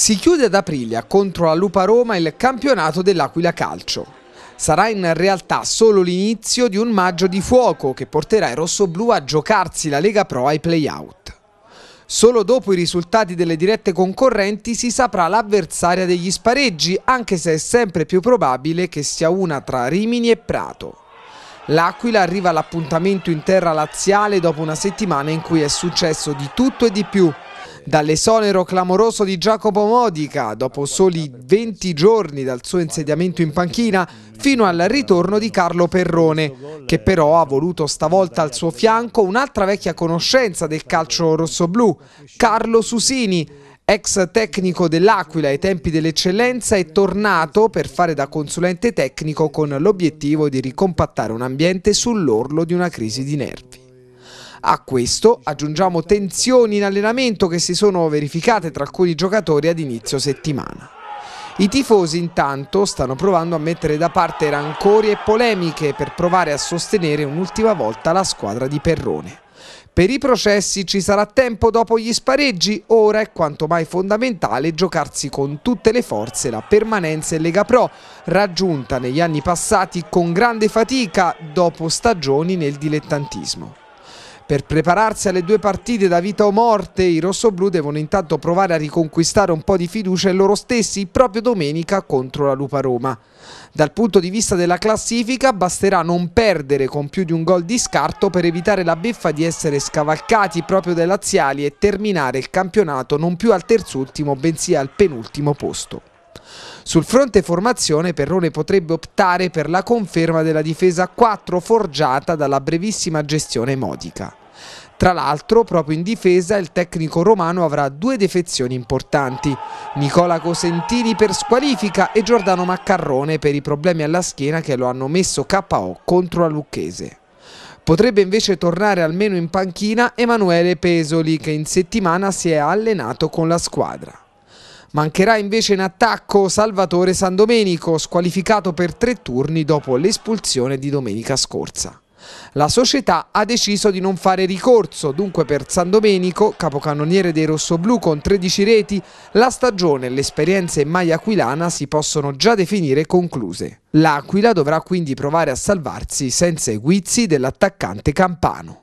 Si chiude ad Aprilia contro la Lupa Roma il campionato dell'Aquila Calcio. Sarà in realtà solo l'inizio di un maggio di fuoco che porterà i rossoblù a giocarsi la Lega Pro ai playout. Solo dopo i risultati delle dirette concorrenti si saprà l'avversaria degli spareggi, anche se è sempre più probabile che sia una tra Rimini e Prato. L'Aquila arriva all'appuntamento in terra laziale dopo una settimana in cui è successo di tutto e di più, Dall'esonero clamoroso di Giacomo Modica, dopo soli 20 giorni dal suo insediamento in panchina, fino al ritorno di Carlo Perrone, che però ha voluto stavolta al suo fianco un'altra vecchia conoscenza del calcio rossoblù, Carlo Susini, ex tecnico dell'Aquila ai tempi dell'eccellenza, è tornato per fare da consulente tecnico con l'obiettivo di ricompattare un ambiente sull'orlo di una crisi di nervi. A questo aggiungiamo tensioni in allenamento che si sono verificate tra alcuni giocatori ad inizio settimana. I tifosi intanto stanno provando a mettere da parte rancori e polemiche per provare a sostenere un'ultima volta la squadra di Perrone. Per i processi ci sarà tempo dopo gli spareggi, ora è quanto mai fondamentale giocarsi con tutte le forze la permanenza in Lega Pro, raggiunta negli anni passati con grande fatica dopo stagioni nel dilettantismo. Per prepararsi alle due partite da vita o morte, i rossoblù devono intanto provare a riconquistare un po' di fiducia in loro stessi proprio domenica contro la Lupa Roma. Dal punto di vista della classifica basterà non perdere con più di un gol di scarto per evitare la beffa di essere scavalcati proprio dai laziali e terminare il campionato non più al terzultimo bensì al penultimo posto. Sul fronte formazione Perrone potrebbe optare per la conferma della difesa 4 forgiata dalla brevissima gestione modica. Tra l'altro, proprio in difesa, il tecnico romano avrà due defezioni importanti. Nicola Cosentini per squalifica e Giordano Maccarrone per i problemi alla schiena che lo hanno messo KO contro la Lucchese. Potrebbe invece tornare almeno in panchina Emanuele Pesoli che in settimana si è allenato con la squadra. Mancherà invece in attacco Salvatore Sandomenico, squalificato per tre turni dopo l'espulsione di domenica scorsa. La società ha deciso di non fare ricorso, dunque per San Domenico, capocannoniere dei rossoblù con 13 reti, la stagione e l'esperienza in maglia aquilana si possono già definire concluse. L'Aquila dovrà quindi provare a salvarsi senza i guizzi dell'attaccante campano.